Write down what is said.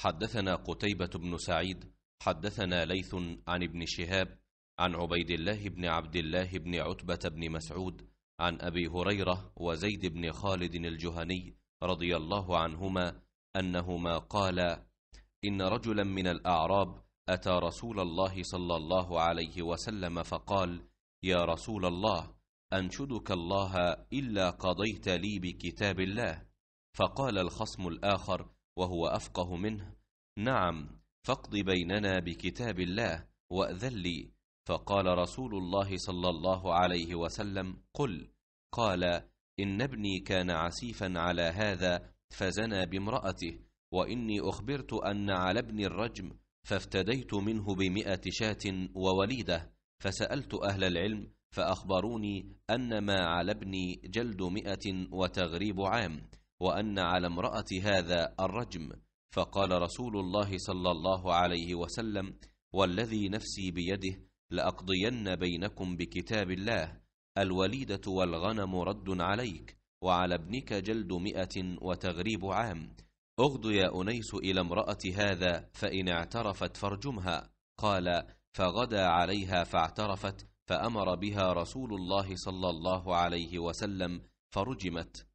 حدثنا قتيبة بن سعيد حدثنا ليث عن ابن شهاب عن عبيد الله بن عبد الله بن عتبة بن مسعود عن أبي هريرة وزيد بن خالد الجهني رضي الله عنهما أنهما قالا إن رجلا من الأعراب أتى رسول الله صلى الله عليه وسلم فقال يا رسول الله أنشدك الله إلا قضيت لي بكتاب الله فقال الخصم الآخر وهو أفقه منه نعم فاقض بيننا بكتاب الله وأذن لي فقال رسول الله صلى الله عليه وسلم قل قال إن ابني كان عسيفا على هذا فزنى بامرأته وإني أخبرت أن على ابن الرجم فافتديت منه بمئة شاة ووليدة فسألت أهل العلم فأخبروني أن ما على ابني جلد مئة وتغريب عام وان على امراه هذا الرجم فقال رسول الله صلى الله عليه وسلم والذي نفسي بيده لاقضين بينكم بكتاب الله الوليده والغنم رد عليك وعلى ابنك جلد مئه وتغريب عام اغض يا انيس الى امراه هذا فان اعترفت فارجمها قال فغدا عليها فاعترفت فامر بها رسول الله صلى الله عليه وسلم فرجمت